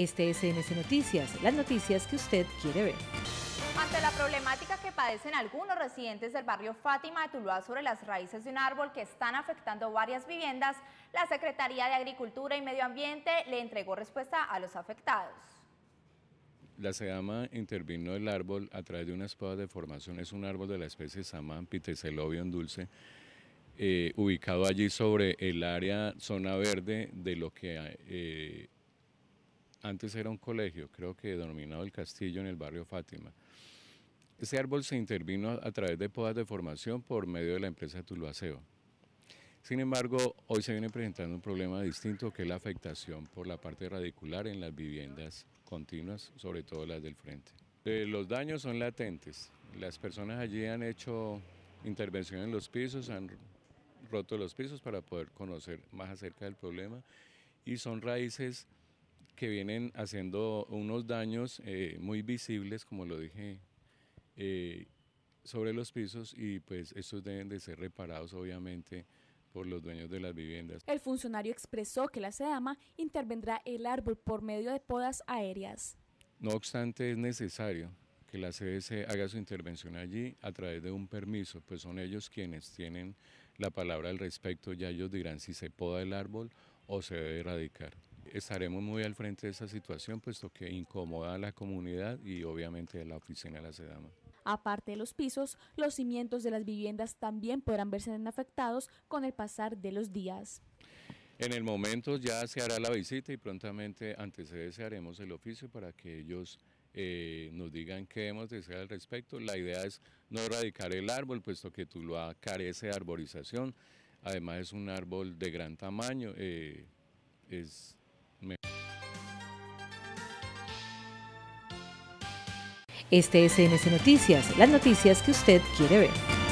Este es SNS Noticias, las noticias que usted quiere ver. Ante la problemática que padecen algunos residentes del barrio Fátima de Tuluá sobre las raíces de un árbol que están afectando varias viviendas, la Secretaría de Agricultura y Medio Ambiente le entregó respuesta a los afectados. La SEAMA intervino el árbol a través de una espada de formación. Es un árbol de la especie Samán Pitecelovion dulce, eh, ubicado allí sobre el área zona verde de lo que eh, antes era un colegio, creo que denominado el Castillo en el barrio Fátima. Ese árbol se intervino a, través de podas de formación por medio de la empresa Tuluaseo. Sin embargo, hoy se viene presentando un problema distinto que es la afectación por la parte radicular en las viviendas continuas, sobre todo las del frente. Eh, los daños son latentes. Las personas allí han hecho intervención en los pisos, han roto los pisos para poder conocer más acerca del problema y son raíces que vienen haciendo unos daños eh, muy visibles, como lo dije, eh, sobre los pisos y pues estos deben de ser reparados obviamente por los dueños de las viviendas. El funcionario expresó que la SEDAMA intervendrá el árbol por medio de podas aéreas. No obstante, es necesario que la CDC haga su intervención allí a través de un permiso, pues son ellos quienes tienen la palabra al respecto, ya ellos dirán si se poda el árbol o se debe erradicar estaremos muy al frente de esa situación, puesto que incomoda a la comunidad y obviamente a la oficina de la SEDAMA. Aparte de los pisos, los cimientos de las viviendas también podrán verse afectados con el pasar de los días. En el momento ya se hará la visita y prontamente antecederemos haremos el oficio para que ellos eh, nos digan qué debemos decir al respecto. La idea es no erradicar el árbol, puesto que Tuluá carece de arborización. Además es un árbol de gran tamaño, eh, es este es NS Noticias, las noticias que usted quiere ver.